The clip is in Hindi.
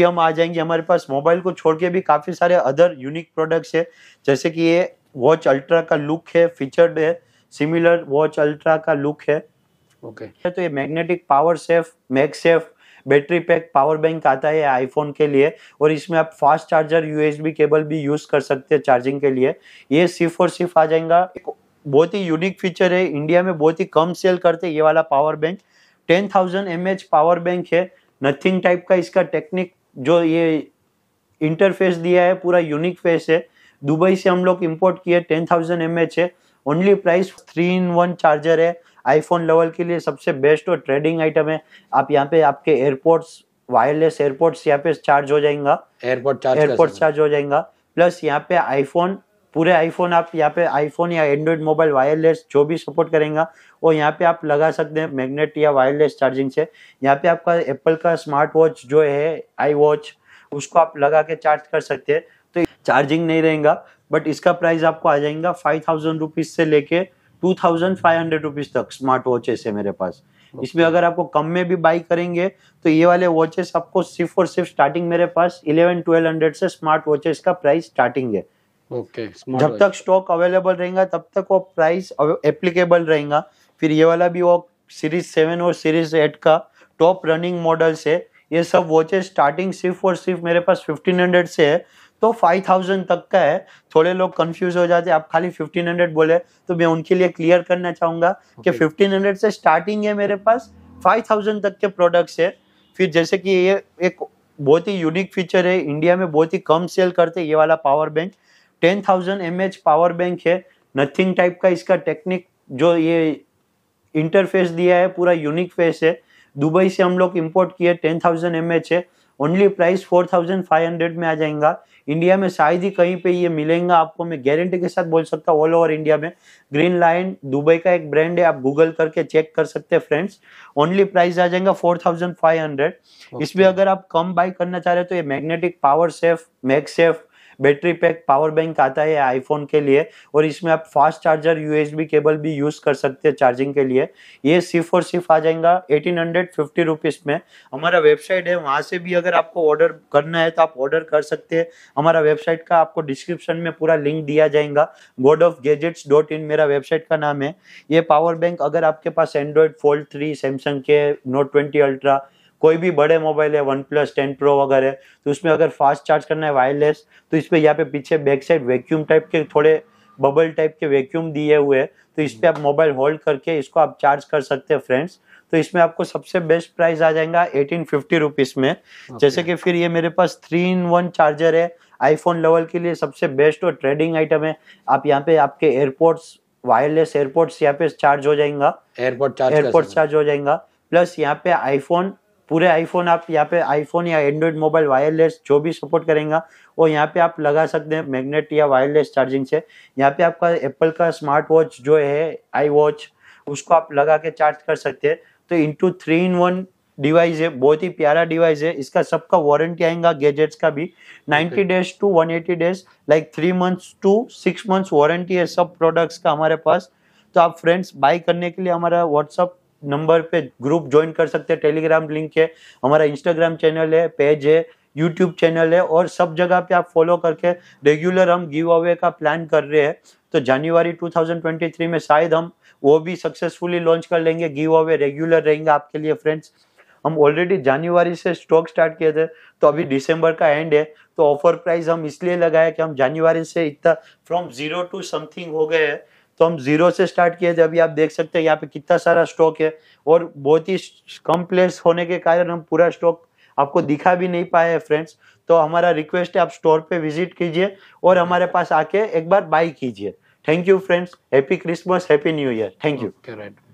भी हम आ जाएंगे हमारे पास मोबाइल को छोड़ के भी काफ़ी सारे अदर यूनिक प्रोडक्ट्स है जैसे कि ये वॉच अल्ट्रा का लुक है फीचर्ड है सिमिलर वॉच अल्ट्रा का लुक है ओके okay. तो ये magnetic power safe mag safe battery pack power bank आता है आईफोन के लिए और इसमें आप फास्ट चार्जर यूएसबी केबल भी यूज़ कर सकते हैं चार्जिंग के लिए ये सिर्फ और सिर्फ आ जाएगा बहुत ही यूनिक फीचर है इंडिया में बहुत ही कम सेल करते ये वाला power bank ten thousand M power bank है नथिंग टाइप का इसका टेक्निक जो ये इंटरफेस दिया है पूरा यूनिक फेस है दुबई से हम लोग इम्पोर्ट किए टेन थाउजेंड एम एच है only price three in one charger है आईफोन लेवल के लिए सबसे बेस्ट और ट्रेडिंग आइटम है आप यहाँ पे आपके एयरपोर्ट्स वायरलेस एयरपोर्ट्स यहाँ पे चार्ज हो जाएगा एयरपोर्ट चार्ज एयरपोर्ट चार्ज हो जाएगा प्लस यहाँ पे आईफोन पूरे आईफोन आप यहाँ पे आईफोन या एंड्रॉयड मोबाइल वायरलेस जो भी सपोर्ट करेगा वो यहाँ पे आप लगा सकते हैं मैग्नेट या वायरलेस चार्जिंग से यहाँ पे आपका एप्पल का स्मार्ट वॉच जो है आई वॉच उसको आप लगा के चार्ज कर सकते हैं तो चार्जिंग नहीं रहेगा बट इसका प्राइस आपको आ जाएगा फाइव थाउजेंड रुपीज़ से लेके two thousand five hundred rupees तक स्मार्ट वॉचेस है मेरे पास इसमें अगर आपको कम में भी बाई करेंगे तो ये वाले वॉचेस आपको सिर्फ और सिर्फ स्टार्टिंग मेरे पास इलेवन ट्वेल्व हंड्रेड से स्मार्ट वॉचेस का प्राइस स्टार्टिंग है ओके okay, जब तक स्टॉक अवेलेबल रहेगा तब तक वो प्राइस एप्लीकेबल रहेगा फिर ये वाला भी वो सीरीज सेवन और सीरीज एट का टॉप रनिंग मॉडल्स है ये सब वॉचेस स्टार्टिंग सिर्फ और सिर्फ मेरे पास 1500 से है तो 5000 तक का है थोड़े लोग कंफ्यूज हो जाते हैं आप खाली 1500 बोले तो मैं उनके लिए क्लियर करना चाहूंगा okay. कि 1500 से स्टार्टिंग है मेरे पास 5000 तक के प्रोडक्ट्स है फिर जैसे कि ये एक बहुत ही यूनिक फीचर है इंडिया में बहुत ही कम सेल करते ये वाला power bank ten thousand M H power bank है नथिंग टाइप का इसका टेक्निक जो ये इंटरफेस दिया है पूरा यूनिक फेस है दुबई से हम लोग इम्पोर्ट किए टेन थाउजेंड एम एच है only price four thousand five hundred में आ जाएगा इंडिया में शायद ही कहीं पे ये मिलेगा आपको मैं गारंटी के साथ बोल सकता हूँ ऑल ओवर इंडिया में ग्रीन लाइन दुबई का एक ब्रांड है आप गूगल करके चेक कर सकते हैं फ्रेंड्स ओनली प्राइस आ जाएगा फोर थाउजेंड फाइव हंड्रेड इसमें अगर आप कम बाई करना चाह रहे हो तो ये magnetic power safe mag safe battery pack power bank आता है आईफोन के लिए और इसमें आप फास्ट चार्जर यूएसबी केबल भी यूज़ कर सकते हैं चार्जिंग के लिए ये सिर्फ और सिर्फ आ जाएगा एटीन हंड्रेड फिफ्टी रुपीज़ में हमारा वेबसाइट है वहाँ से भी अगर आपको ऑर्डर करना है तो आप ऑर्डर कर सकते हैं हमारा वेबसाइट का आपको डिस्क्रिप्शन में पूरा लिंक दिया जाएगा गोड ऑफ गेजेट्स डॉट इन मेरा वेबसाइट का नाम है ये पावर बैंक अगर आपके पास एंड्रॉयड फोल्ड थ्री सैमसंग के नोट ट्वेंटी अल्ट्रा कोई भी बड़े मोबाइल है वन प्लस टेन प्रो वगैरह तो उसमें अगर फास्ट चार्ज करना है वायरलेस तो इस पर यहाँ पे पीछे बैक साइड वैक्यूम टाइप के थोड़े बबल टाइप के वैक्यूम दिए हुए हैं तो इस पर आप मोबाइल होल्ड करके इसको आप चार्ज कर सकते हैं फ्रेंड्स तो इसमें आपको सबसे बेस्ट प्राइस आ जाएगा एटीन फिफ्टी रुपीज में जैसे कि फिर ये मेरे पास थ्री इन वन चार्जर है आईफोन लेवल के लिए सबसे बेस्ट और ट्रेडिंग आइटम है आप यहाँ पे आपके एयरपोर्ट्स वायरलेस एयरपोर्ट्स यहाँ पे चार्ज हो जाएगा एयरपोर्ट चार्ज एयरपोर्ट चार्ज हो जाएगा प्लस यहाँ पे आईफोन पूरे आईफोन आप यहाँ पे आईफोन या एंड्रॉयड मोबाइल वायरलेस जो भी सपोर्ट करेगा वो यहाँ पे आप लगा सकते हैं मैग्नेट या वायरलेस चार्जिंग से यहाँ पे आपका एप्पल का स्मार्ट वॉच जो है आई वॉच उसको आप लगा के चार्ज कर सकते हैं तो into three in one device है बहुत ही प्यारा डिवाइस है इसका सबका वारंटी आएगा गैजेट्स का भी 90 days to 180 days like three months to six months warranty है सब प्रोडक्ट्स का हमारे पास तो आप फ्रेंड्स बाय करने के लिए हमारा व्हाट्सअप नंबर पे ग्रुप ज्वाइन कर सकते हैं टेलीग्राम लिंक है हमारा इंस्टाग्राम चैनल है पेज है यूट्यूब चैनल है और सब जगह पे आप फॉलो करके रेगुलर हम गिव अवे का प्लान कर रहे हैं तो जनवरी 2023 में शायद हम वो भी सक्सेसफुली लॉन्च कर लेंगे गिव अवे रेगुलर रहेंगे आपके लिए फ्रेंड्स हम ऑलरेडी जनवरी से स्टॉक स्टार्ट किए थे तो अभी दिसंबर का एंड है तो ऑफर प्राइस हम इसलिए लगाया कि हम जनवरी से इतना फ्रॉम जीरो टू समथिंग हो गए हैं तो हम जीरो से स्टार्ट किए जब आप देख सकते हैं यहाँ पे कितना सारा स्टॉक है और बहुत ही कम प्लेस होने के कारण हम पूरा स्टॉक आपको दिखा भी नहीं पाया है फ्रेंड्स तो हमारा रिक्वेस्ट है आप स्टोर पे विजिट कीजिए और हमारे पास आके एक बार बाई कीजिए thank you friends happy Christmas happy new year thank you